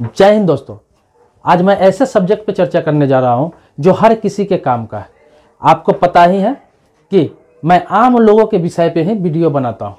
जय हिंद दोस्तों आज मैं ऐसे सब्जेक्ट पर चर्चा करने जा रहा हूँ जो हर किसी के काम का है आपको पता ही है कि मैं आम लोगों के विषय पे ही वीडियो बनाता हूँ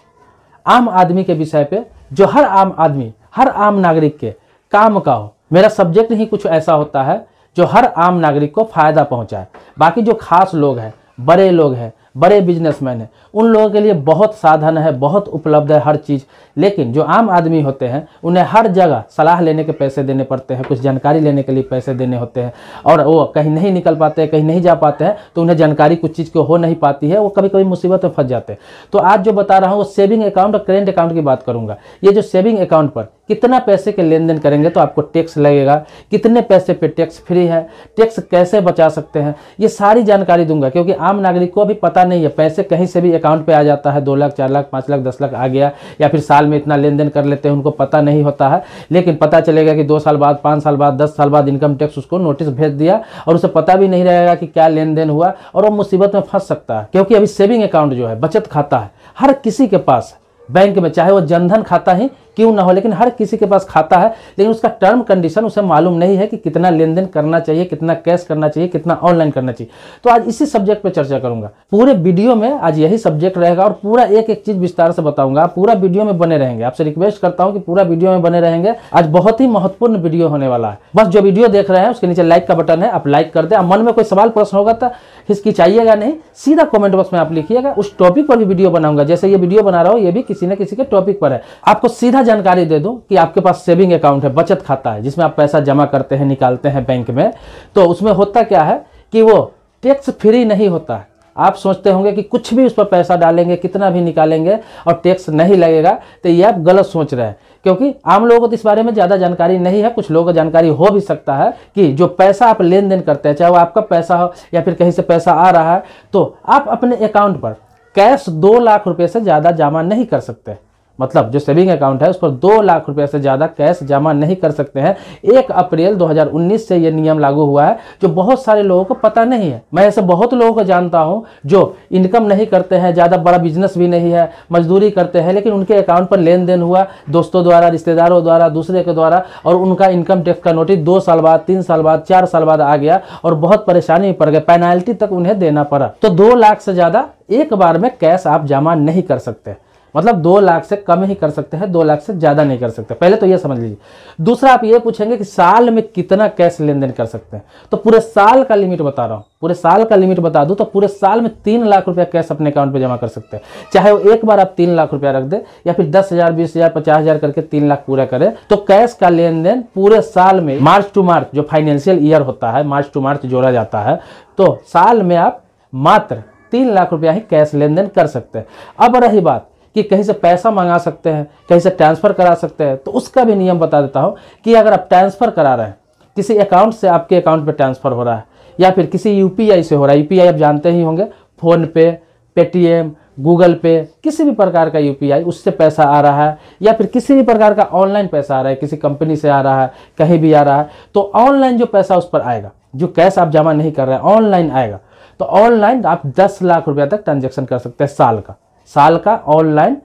आम आदमी के विषय पे जो हर आम आदमी हर आम नागरिक के काम का हो मेरा सब्जेक्ट ही कुछ ऐसा होता है जो हर आम नागरिक को फ़ायदा पहुँचाए बाकी जो खास लोग हैं बड़े लोग हैं बड़े बिजनेसमैन हैं उन लोगों के लिए बहुत साधन है बहुत उपलब्ध है हर चीज़ लेकिन जो आम आदमी होते हैं उन्हें हर जगह सलाह लेने के पैसे देने पड़ते हैं कुछ जानकारी लेने के लिए पैसे देने होते हैं और वो कहीं नहीं निकल पाते कहीं नहीं जा पाते हैं तो उन्हें जानकारी कुछ चीज़ की हो नहीं पाती है वो कभी कभी मुसीबत में फंस जाते हैं तो आज जो बता रहा हूँ वो सेविंग अकाउंट और करेंट अकाउंट की बात करूँगा ये जो सेविंग अकाउंट पर कितना पैसे के लेन देन करेंगे तो आपको टैक्स लगेगा कितने पैसे पे टैक्स फ्री है टैक्स कैसे बचा सकते हैं ये सारी जानकारी दूंगा क्योंकि आम नागरिक को अभी पता नहीं है पैसे कहीं से भी अकाउंट पे आ जाता है दो लाख चार लाख पाँच लाख दस लाख आ गया या फिर साल में इतना लेन देन कर लेते हैं उनको पता नहीं होता है लेकिन पता चलेगा कि दो साल बाद पाँच साल बाद दस साल बाद इनकम टैक्स उसको नोटिस भेज दिया और उसे पता भी नहीं रहेगा कि क्या लेन देन हुआ और वो मुसीबत में फंस सकता है क्योंकि अभी सेविंग अकाउंट जो है बचत खाता है हर किसी के पास है बैंक में चाहे वो जनधन खाता ही क्यों ना हो लेकिन हर किसी के पास खाता है लेकिन उसका टर्म कंडीशन उसे मालूम नहीं है कि कितना लेन देन करना चाहिए कितना कैश करना चाहिए कितना ऑनलाइन करना चाहिए तो आज इसी सब्जेक्ट पर चर्चा करूंगा पूरे वीडियो में आज यही सब्जेक्ट रहेगा और पूरा एक एक चीज विस्तार से बताऊंगा पूरा वीडियो में बने रहेंगे आपसे रिक्वेस्ट करता हूँ कि पूरा वीडियो में बने रहेंगे आज बहुत ही महत्वपूर्ण वीडियो होने वाला है बस जो वीडियो देख रहे हैं उसके नीचे लाइक का बटन है आप लाइक कर दे मन में कोई सवाल प्रश्न होगा तो हिचकिचाइएगा नहीं सीधा कॉमेंट बॉक्स में आप लिखिएगा उस टॉपिक पर भी वीडियो बनाऊंगा जैसे ये वीडियो बना रहा हूँ ये भी किसी न किसी के टॉपिक पर है आपको सीधा जानकारी दे दूं कि आपके पास सेविंग अकाउंट है बचत खाता है जिसमें आप पैसा जमा करते हैं निकालते हैं बैंक में तो उसमें होता क्या है कि वो टैक्स फ्री नहीं होता है आप सोचते होंगे कि कुछ भी उस पर पैसा डालेंगे कितना भी निकालेंगे और टैक्स नहीं लगेगा तो ये आप गलत सोच रहे हैं क्योंकि आम लोगों को तो इस बारे में ज़्यादा जानकारी नहीं है कुछ लोगों को जानकारी हो भी सकता है कि जो पैसा आप लेन देन करते हैं चाहे वो आपका पैसा हो या फिर कहीं से पैसा आ रहा है तो आप अपने अकाउंट पर कैश दो लाख रुपए से ज़्यादा जमा नहीं कर सकते मतलब जो सेविंग अकाउंट है उस पर दो लाख रुपए से ज़्यादा कैश जमा नहीं कर सकते हैं एक अप्रैल 2019 से ये नियम लागू हुआ है जो बहुत सारे लोगों को पता नहीं है मैं ऐसे बहुत लोगों को जानता हूँ जो इनकम नहीं करते हैं ज़्यादा बड़ा बिजनेस भी नहीं है मजदूरी करते हैं लेकिन उनके अकाउंट पर लेन देन हुआ दोस्तों द्वारा रिश्तेदारों द्वारा दूसरे के द्वारा और उनका इनकम टैक्स का नोटिस दो साल बाद तीन साल बाद चार साल बाद आ गया और बहुत परेशानी पड़ गया पेनाल्टी तक उन्हें देना पड़ा तो दो लाख से ज़्यादा एक बार में कैश आप जमा नहीं कर सकते मतलब दो लाख से कम ही कर सकते हैं दो लाख से ज़्यादा नहीं कर सकते पहले तो यह समझ लीजिए दूसरा आप ये पूछेंगे कि साल में कितना कैश लेन देन कर सकते हैं तो पूरे साल का लिमिट बता रहा हूँ पूरे साल का लिमिट बता दूं तो पूरे साल में तीन लाख रुपया कैश अपने अकाउंट पर जमा कर सकते हैं चाहे वो एक बार आप तीन लाख रुपया रख दे या फिर दस हज़ार बीस हज़ार पचास हज़ार करके तीन लाख पूरा करें तो कैश का लेन देन पूरे साल में मार्च टू मार्च जो फाइनेंशियल ईयर होता है मार्च टू मार्च जोड़ा जाता है तो साल में आप मात्र तीन लाख रुपया ही कैश लेन देन कर सकते हैं अब रही बात कि कहीं से पैसा मंगा सकते हैं कहीं से ट्रांसफ़र करा सकते हैं तो उसका भी नियम बता देता हूँ कि अगर आप ट्रांसफ़र करा रहे हैं किसी अकाउंट से आपके अकाउंट में ट्रांसफ़र हो रहा है या फिर किसी यूपीआई से हो रहा है यूपीआई आप जानते ही होंगे फ़ोनपे पेटीएम गूगल पे किसी भी प्रकार का यूपीआई उससे पैसा आ रहा है या फिर किसी भी प्रकार का ऑनलाइन पैसा आ रहा है किसी कंपनी से आ रहा है कहीं भी आ रहा है तो ऑनलाइन जो पैसा उस पर आएगा जो कैश आप जमा नहीं कर रहे हैं ऑनलाइन आएगा तो ऑनलाइन आप 10 लाख रुपया तक ट्रांजेक्शन कर सकते हैं साल का साल का ऑनलाइन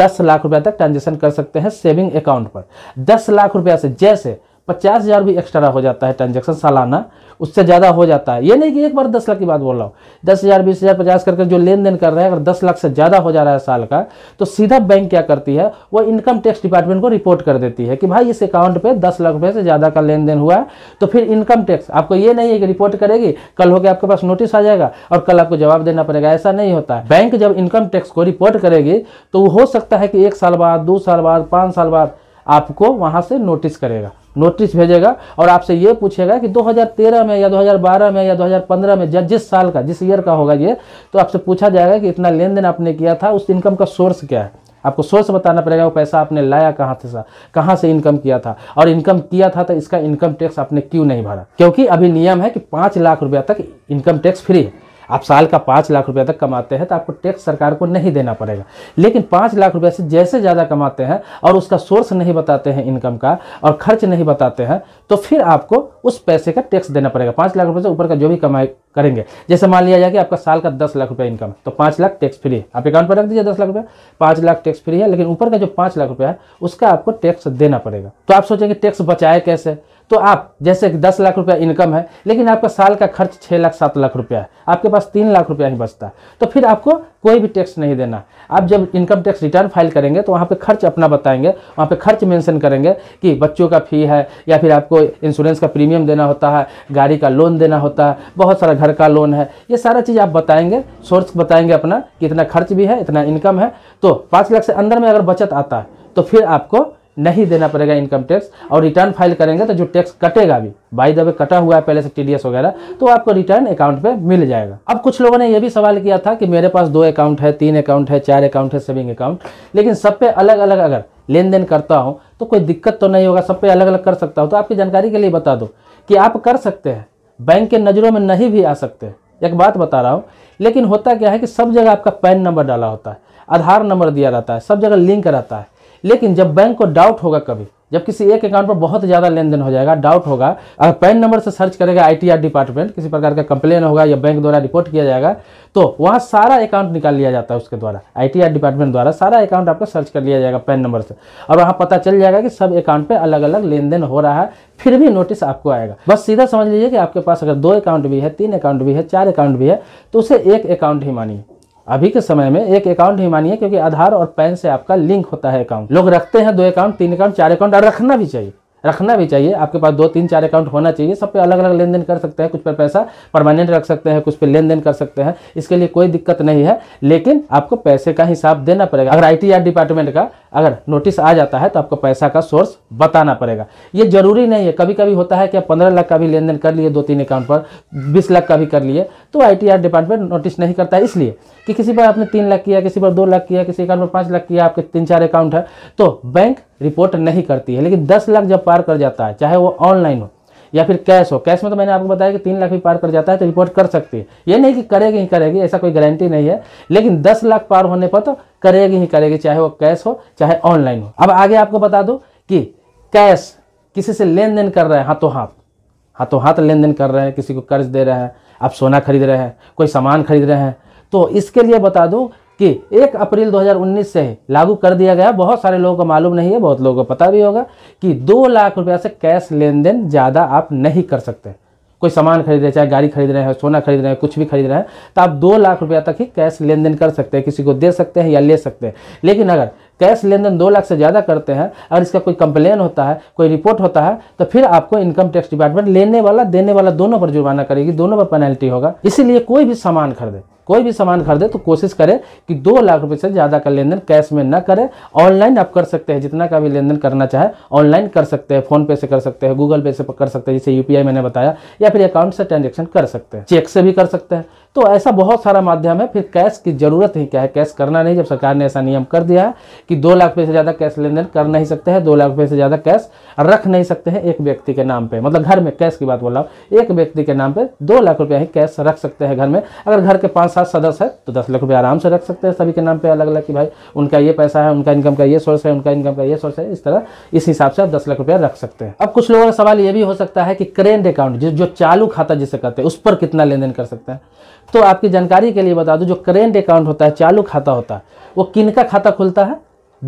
दस लाख रुपया तक ट्रांजेक्शन कर सकते हैं सेविंग अकाउंट पर दस लाख रुपया से जैसे पचास हज़ार भी एक्स्ट्रा हो जाता है ट्रांजेक्शन सालाना उससे ज़्यादा हो जाता है ये नहीं कि एक बार दस लाख की बात बोल रहा हूँ दस हज़ार बीस हज़ार पचास करके जो लेन देन कर रहे हैं अगर दस लाख से ज़्यादा हो जा रहा है साल का तो सीधा बैंक क्या करती है वो इनकम टैक्स डिपार्टमेंट को रिपोर्ट कर देती है कि भाई इस अकाउंट पर दस लाख रुपये से ज़्यादा का लेन देन हुआ है तो फिर इनकम टैक्स आपको ये नहीं है कि रिपोर्ट करेगी कल होकर आपके पास नोटिस आ जाएगा और कल आपको जवाब देना पड़ेगा ऐसा नहीं होता है बैंक जब इनकम टैक्स को रिपोर्ट करेगी तो हो सकता है कि एक साल बाद दो साल बाद पाँच साल बाद आपको वहाँ से नोटिस करेगा नोटिस भेजेगा और आपसे ये पूछेगा कि 2013 में या 2012 में या 2015 में या जिस साल का जिस ईयर का होगा ये तो आपसे पूछा जाएगा कि इतना लेन देन आपने किया था उस इनकम का सोर्स क्या है आपको सोर्स बताना पड़ेगा वो पैसा आपने लाया कहाँ से कहाँ से इनकम किया था और इनकम किया था तो इसका इनकम टैक्स आपने क्यों नहीं भरा क्योंकि अभी नियम है कि पाँच लाख रुपया तक इनकम टैक्स फ्री है आप साल का पाँच लाख रुपया तक कमाते हैं तो आपको टैक्स सरकार को नहीं देना पड़ेगा लेकिन पाँच लाख रुपया से जैसे ज़्यादा कमाते हैं और उसका सोर्स नहीं बताते हैं इनकम का और खर्च नहीं बताते हैं तो फिर आपको उस पैसे का टैक्स देना पड़ेगा पाँच लाख रुपये से ऊपर का जो भी कमाई करेंगे जैसे मान लिया जाए कि आपका साल का दस लाख रुपया इनकम तो पाँच लाख टैक्स फ्री आप अकाउंट पर रख दीजिए दस लाख रुपया पाँच लाख टैक्स फ्री है लेकिन ऊपर का जो पाँच लाख रुपया है उसका आपको टैक्स देना पड़ेगा तो आप सोचेंगे टैक्स बचाए कैसे तो आप जैसे कि दस लाख रुपया इनकम है लेकिन आपका साल का खर्च छः लाख सात लाख रुपया है आपके पास तीन लाख रुपया ही बचता है तो फिर आपको कोई भी टैक्स नहीं देना आप जब इनकम टैक्स रिटर्न फाइल करेंगे तो वहाँ पे खर्च अपना बताएंगे वहाँ पे खर्च मेंशन करेंगे कि बच्चों का फी है या फिर आपको इंश्योरेंस का प्रीमियम देना होता है गाड़ी का लोन देना होता है बहुत सारा घर का लोन है ये सारा चीज़ आप बताएंगे सोर्स बताएंगे अपना कि इतना खर्च भी है इतना इनकम है तो पाँच लाख से अंदर में अगर बचत आता है तो फिर आपको नहीं देना पड़ेगा इनकम टैक्स और रिटर्न फाइल करेंगे तो जो टैक्स कटेगा भी बाई दबे कटा हुआ है पहले से टीडीएस वगैरह तो आपको रिटर्न अकाउंट पे मिल जाएगा अब कुछ लोगों ने यह भी सवाल किया था कि मेरे पास दो अकाउंट है तीन अकाउंट है चार अकाउंट है सेविंग अकाउंट लेकिन सब पे अलग अलग अगर लेन देन करता हूँ तो कोई दिक्कत तो नहीं होगा सब पे अलग अलग कर सकता हूँ तो आपकी जानकारी के लिए बता दो कि आप कर सकते हैं बैंक के नज़रों में नहीं भी आ सकते एक बात बता रहा हूँ लेकिन होता क्या है कि सब जगह आपका पैन नंबर डाला होता है आधार नंबर दिया रहता है सब जगह लिंक रहता है लेकिन जब बैंक को डाउट होगा कभी जब किसी एक अकाउंट पर बहुत ज़्यादा लेन देन हो जाएगा डाउट होगा अगर पैन नंबर से सर्च करेगा आईटीआर डिपार्टमेंट किसी प्रकार का कंप्लेन होगा या बैंक द्वारा रिपोर्ट किया जाएगा तो वहाँ सारा अकाउंट निकाल लिया जाता है उसके द्वारा आईटीआर डिपार्टमेंट द्वारा सारा अकाउंट आपका सर्च कर लिया जाएगा पैन नंबर से और वहाँ पता चल जाएगा कि सब अकाउंट पर अलग अलग लेन देन हो रहा है फिर भी नोटिस आपको आएगा बस सीधा समझ लीजिए कि आपके पास अगर दो अकाउंट भी है तीन अकाउंट भी है चार अकाउंट भी है तो उसे एक अकाउंट ही मानिए अभी के समय में एक अकाउंट ही मानिए क्योंकि आधार और पैन से आपका लिंक होता है अकाउंट लोग रखते हैं दो अकाउंट तीन अकाउंट चार अकाउंट और रखना भी चाहिए रखना भी चाहिए आपके पास दो तीन चार अकाउंट होना चाहिए सब पे अलग अलग लेन देन कर सकते हैं कुछ पर पैसा परमानेंट रख सकते हैं कुछ पे लेन देन कर सकते हैं इसके लिए कोई दिक्कत नहीं है लेकिन आपको पैसे का हिसाब देना पड़ेगा अगर आई डिपार्टमेंट का अगर नोटिस आ जाता है तो आपको पैसा का सोर्स बताना पड़ेगा ये जरूरी नहीं है कभी कभी होता है कि आप पंद्रह लाख का भी लेन देन कर लिए दो तीन अकाउंट पर बीस लाख का भी कर लिए तो आई डिपार्टमेंट नोटिस नहीं करता है इसलिए कि किसी पर आपने तीन लाख किया किसी पर दो लाख किया किसी अकाउंट पर पाँच लाख किया आपके तीन चार अकाउंट है तो बैंक रिपोर्ट नहीं करती है लेकिन दस लाख जब पार कर जाता है चाहे वो ऑनलाइन हो या फिर कैश हो कैश में तो मैंने आपको बताया कि तीन लाख भी पार कर जाता है तो रिपोर्ट कर सकती है ये नहीं कि करेगी ही करेगी ऐसा कोई गारंटी नहीं है लेकिन दस लाख पार होने पर तो करेगी ही करेगी चाहे वो कैश हो चाहे ऑनलाइन हो अब आगे आपको बता दूँ कि कैश किसी से लेन देन कर रहे हैं हाथों हाथ हाथों हाथ लेन देन कर रहे हैं किसी को कर्ज दे रहे हैं आप सोना खरीद रहे हैं कोई सामान खरीद रहे हैं तो इसके लिए बता दूँ कि 1 अप्रैल 2019 से लागू कर दिया गया बहुत सारे लोगों को मालूम नहीं है बहुत लोगों को पता भी होगा कि दो लाख रुपया से कैश लेन देन ज़्यादा आप नहीं कर सकते कोई सामान खरीद रहे चाहे गाड़ी खरीद रहे हैं सोना खरीद रहे हैं कुछ भी खरीद रहे हैं तो आप दो लाख रुपया तक ही कैश लेन देन कर सकते हैं किसी को दे सकते हैं या ले सकते हैं लेकिन अगर कैश लेन देन दो लाख से ज़्यादा करते हैं अगर इसका कोई कंप्लेन होता है कोई रिपोर्ट होता है तो फिर आपको इनकम टैक्स डिपार्टमेंट लेने वाला देने वाला दोनों पर जुर्माना करेगी दोनों पर पेनल्टी होगा इसीलिए कोई भी सामान खरीदे कोई भी सामान खरीदे तो कोशिश करें कि दो लाख रुपए से ज़्यादा का लेन देन कैश में न करें ऑनलाइन आप कर सकते हैं जितना का भी लेन करना चाहे ऑनलाइन कर सकते हैं फोन पे से कर सकते हैं गूगल पे से कर सकते हैं जैसे यूपीआई मैंने बताया या फिर अकाउंट से ट्रांजेक्शन कर सकते हैं चेक से भी कर सकते हैं तो ऐसा बहुत सारा माध्यम है फिर कैश की ज़रूरत ही क्या है कैश करना नहीं जब सरकार ने ऐसा नियम कर दिया है कि दो लाख रुपये से ज़्यादा कैश लेन देन कर नहीं सकते हैं दो लाख रुपये से ज़्यादा कैश रख नहीं सकते हैं एक व्यक्ति के नाम पर मतलब घर में कैश की बात बोल रहा हूँ एक व्यक्ति के नाम पर दो लाख रुपया ही कैश रख सकते हैं घर में अगर घर के पाँच सात सदस्य है तो दस लाख रुपये आराम से रख सकते हैं सभी के नाम पर अलग अलग कि भाई उनका ये पैसा है उनका इनकम का ये सोर्स है उनका इनकम का ये सोर्स है इस तरह इस हिसाब से आप दस लाख रुपया रख सकते हैं अब कुछ लोगों का सवाल ये भी हो सकता है कि करेंट अकाउंट जो चालू खाता जिसे कहते हैं उस पर कितना लेन देन कर सकते हैं तो आपकी जानकारी के लिए बता दूँ जो करेंट अकाउंट होता है चालू खाता होता है वो किन का खाता खुलता है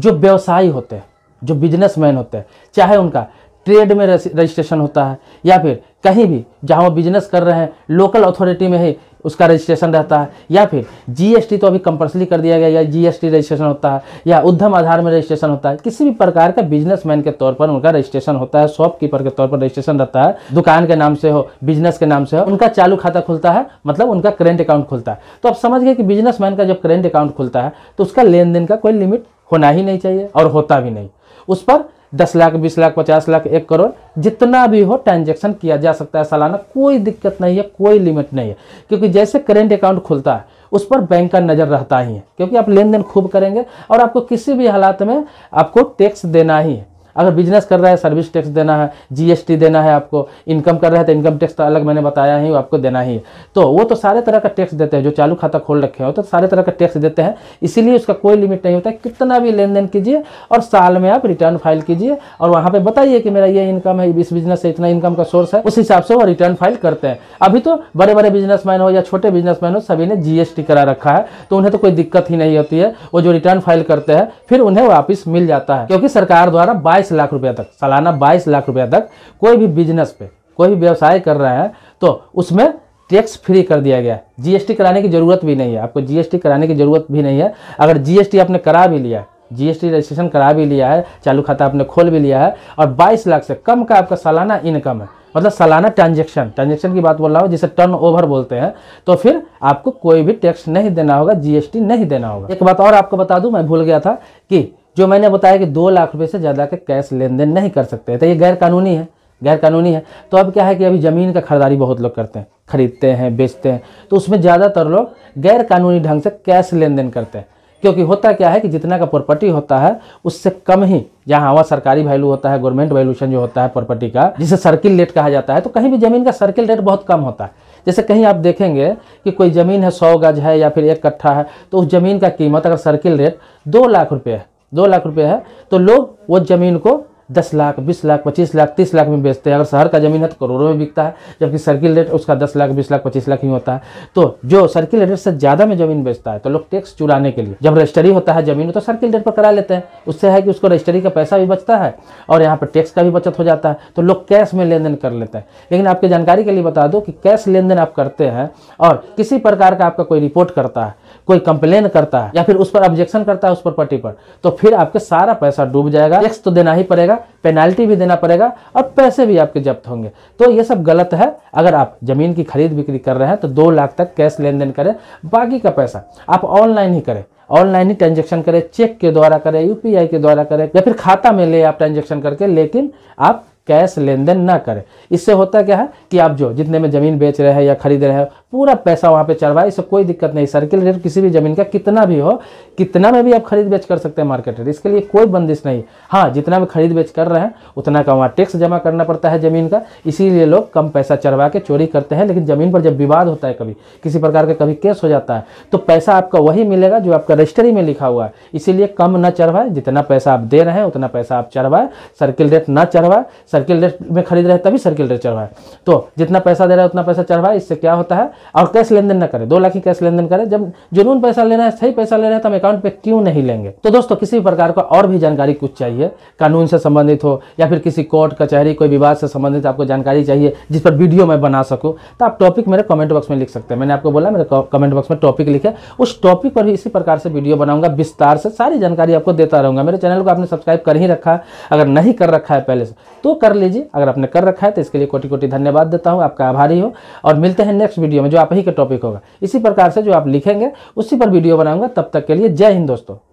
जो व्यवसायी होते हैं जो बिजनेस होते हैं चाहे उनका ट्रेड में रजिस्ट्रेशन होता है या फिर कहीं भी जहाँ वो बिजनेस कर रहे हैं लोकल अथॉरिटी में ही उसका रजिस्ट्रेशन रहता है या फिर जीएसटी तो अभी कंपल्सरी कर दिया गया या जीएसटी रजिस्ट्रेशन होता है या उद्यम आधार में रजिस्ट्रेशन होता है किसी भी प्रकार का बिजनेसमैन के तौर पर उनका रजिस्ट्रेशन होता है शॉपकीपर के तौर पर रजिस्ट्रेशन रहता है दुकान के नाम से हो बिजनेस के नाम से हो उनका चालू खाता खुलता है मतलब उनका करेंट अकाउंट खुलता है तो आप समझ गए कि बिजनेस का जब करेंट अकाउंट खुलता है तो उसका लेन देन का कोई लिमिट होना ही नहीं चाहिए और होता भी नहीं उस पर दस लाख बीस लाख पचास लाख एक करोड़ जितना भी हो ट्रांजेक्शन किया जा सकता है सालाना कोई दिक्कत नहीं है कोई लिमिट नहीं है क्योंकि जैसे करेंट अकाउंट खुलता है उस पर बैंक का नज़र रहता ही है क्योंकि आप लेन देन खूब करेंगे और आपको किसी भी हालात में आपको टैक्स देना ही है अगर बिजनेस कर रहा है सर्विस टैक्स देना है जीएसटी देना है आपको इनकम कर रहा है तो इनकम टैक्स तो अलग मैंने बताया ही आपको देना ही है तो वो तो सारे तरह का टैक्स देते हैं जो चालू खाता खोल रखे हो तो सारे तरह का टैक्स देते हैं इसीलिए उसका कोई लिमिट नहीं होता है कितना भी लेन देन कीजिए और साल में आप रिटर्न फाइल कीजिए और वहाँ पर बताइए कि मेरा ये इनकम है इस बिजनेस से इतना इनकम का सोर्स है उस हिसाब से वो रिटर्न फाइल करते हैं अभी तो बड़े बड़े बिजनेसमैन हो या छोटे बिजनेसमैन हो सभी ने जी करा रखा है तो उन्हें तो कोई दिक्कत ही नहीं होती है वो जो रिटर्न फाइल करते हैं फिर उन्हें वापिस मिल जाता है क्योंकि सरकार द्वारा बाय 22 लाख रुपया तक सालाना 22 लाख रुपया तक कोई भी बिजनेस पे कोई भी व्यवसाय कर रहे हैं तो उसमें टैक्स फ्री कर दिया गया जीएसटी कराने की ज़रूरत भी नहीं है आपको जीएसटी कराने की ज़रूरत भी नहीं है अगर जीएसटी आपने करा भी लिया जीएसटी रजिस्ट्रेशन करा भी लिया है चालू खाता आपने खोल भी लिया है और बाईस लाख से कम का आपका सालाना इनकम है मतलब सालाना ट्रांजेक्शन ट्रांजेक्शन की बात बोल रहा हूँ जिसे टर्न ओवर बोलते हैं तो फिर आपको कोई भी टैक्स नहीं देना होगा जीएसटी नहीं देना होगा एक बात और आपको बता दूं मैं भूल गया था कि जो मैंने बताया कि दो लाख रुपये से ज़्यादा के कैश लेन देन नहीं कर सकते तो ये गैर कानूनी है गैर कानूनी है तो अब क्या है कि अभी ज़मीन का खरीदारी बहुत लोग करते हैं खरीदते हैं बेचते हैं तो उसमें ज़्यादातर लोग गैर कानूनी ढंग से कैश लेन देन करते हैं क्योंकि होता क्या है कि जितना का प्रॉपर्टी होता है उससे कम ही जहाँ हवा सरकारी वैल्यू होता है गवर्नमेंट वैल्यूशन जो होता है प्रॉपर्टी का जिसे सर्किल रेट कहा जाता है तो कहीं भी ज़मीन का सर्किल रेट बहुत कम होता है जैसे कहीं आप देखेंगे कि कोई ज़मीन है सौ गज है या फिर एक कट्ठा है तो उस ज़मीन का कीमत अगर सर्किल रेट दो लाख रुपये है दो लाख रुपये है तो लोग वो ज़मीन को दस लाख बीस लाख पच्चीस लाख तीस लाख में बेचते हैं अगर शहर का ज़मीन है तो करोड़ों में बिकता है जबकि सर्किल रेट उसका दस लाख बीस लाख पच्चीस लाख ही होता है तो जो सर्किल रेट से ज़्यादा में ज़मीन बेचता है तो लोग टैक्स चुराने के लिए जब रजिस्ट्री होता है ज़मीन तो सर्किल रेट पर करा लेते हैं उससे है कि उसको रजिस्ट्री का पैसा भी बचता है और यहाँ पर टैक्स का भी बचत हो जाता है तो लोग कैश में लेन देन कर लेते हैं लेकिन आपकी जानकारी के लिए बता दो कि कैश लेन देन आप करते हैं और किसी प्रकार का आपका कोई रिपोर्ट करता है कोई कंप्लेन करता है या फिर उस पर ऑब्जेक्शन करता है उस प्रॉपर्टी पर तो फिर आपके सारा पैसा डूब जाएगा टैक्स तो देना ही पड़ेगा पेनाल्टी भी देना पड़ेगा और पैसे भी आपके जब्त होंगे तो ये सब गलत है अगर आप ज़मीन की खरीद बिक्री कर रहे हैं तो दो लाख तक कैश लेन देन करें बाकी का पैसा आप ऑनलाइन ही करें ऑनलाइन ही ट्रांजेक्शन करें चेक के द्वारा करें यूपीआई के द्वारा करें या फिर खाता में ले आप ट्रांजेक्शन करके लेकिन आप कैश लेन देन ना करें इससे होता क्या है कि आप जो जितने में ज़मीन बेच रहे हैं या खरीद रहे हैं पूरा पैसा वहाँ पे चढ़वाए इससे कोई दिक्कत नहीं सर्किल रेट किसी भी ज़मीन का कितना भी हो कितना में भी आप खरीद बेच कर सकते हैं मार्केट रेट इसके लिए कोई बंदिश नहीं हाँ जितना भी खरीद बेच कर रहे हैं उतना का वहाँ टैक्स जमा करना पड़ता है ज़मीन का इसीलिए लोग कम पैसा चढ़वा के चोरी करते हैं लेकिन ज़मीन पर जब विवाद होता है कभी किसी प्रकार का कभी केस हो जाता है तो पैसा आपका वही मिलेगा जो आपका रजिस्ट्री में लिखा हुआ है इसीलिए कम ना चढ़वाए जितना पैसा आप दे रहे हैं उतना पैसा आप चढ़वाए सर्किल रेट ना चढ़वाए सर्किल रेट में खरीद रहे तभी सर्किल रेट चढ़वाए तो जितना पैसा दे रहा है उतना पैसा चढ़वाए इससे क्या होता है और कैश लेन देन न करें दो लाख ही कैश लेन देन करें जब जुनून पैसा लेना है सही पैसा ले रहे हैं तो हम अकाउंट पे क्यों नहीं लेंगे तो दोस्तों किसी भी प्रकार का और भी जानकारी कुछ चाहिए कानून से संबंधित हो या फिर किसी कोर्ट कचहरी कोई विवाद से संबंधित आपको जानकारी चाहिए जिस पर वीडियो मैं बना सकूँ तो आप टॉपिक मेरे कमेंट बॉक्स में लिख सकते हैं मैंने आपको बोला मेरे कमेंट बॉक्स में टॉपिक लिखे उस टॉपिक पर भी इसी प्रकार से वीडियो बनाऊंगा विस्तार से सारी जानकारी आपको देता रहूंगा मेरे चैनल को आपने सब्सक्राइब कर ही रखा है अगर नहीं कर रखा है पहले से तो कर लीजिए अगर आपने कर रखा है तो इसके लिए कोटि कोटि धन्यवाद देता हूँ आपका आभारी हो और मिलते हैं नेक्स्ट वीडियो में जो आप ही का टॉपिक होगा इसी प्रकार से जो आप लिखेंगे उसी पर वीडियो बनाऊंगा तब तक के लिए जय हिंद दोस्तों